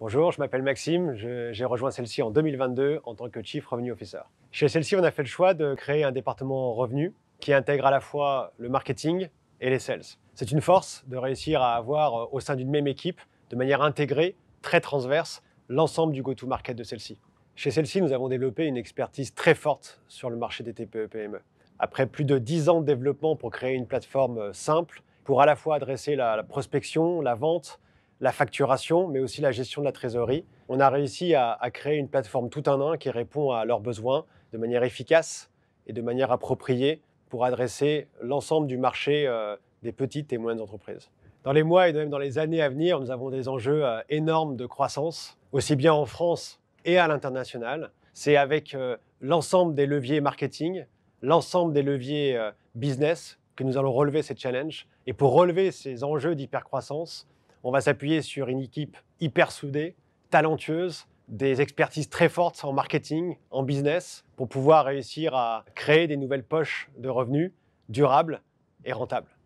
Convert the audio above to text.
Bonjour, je m'appelle Maxime, j'ai rejoint celle en 2022 en tant que Chief Revenue Officer. Chez celle on a fait le choix de créer un département revenu qui intègre à la fois le marketing et les sales. C'est une force de réussir à avoir euh, au sein d'une même équipe, de manière intégrée, très transverse, l'ensemble du go-to-market de celle-ci. Chez celle-ci, nous avons développé une expertise très forte sur le marché des TPE-PME. E. Après plus de 10 ans de développement pour créer une plateforme euh, simple, pour à la fois adresser la, prospection, la vente, la facturation, mais aussi la gestion de la trésorerie. On a réussi à, créer une plateforme tout un un qui répond à leurs besoins de manière efficace et de manière appropriée pour adresser l'ensemble du marché euh, des petites et moyennes entreprises. Dans les mois et même dans les années à venir, nous avons des enjeux euh, énormes de croissance, aussi bien en France et à l'international. C'est avec euh, l'ensemble des leviers marketing, l'ensemble des leviers business que nous allons relever ces challenges. Et pour relever ces enjeux d'hypercroissance, on va s'appuyer sur une équipe hyper soudée, talentueuse, des expertises très fortes en marketing, en business, pour pouvoir réussir à créer des nouvelles poches de revenus durables et rentables.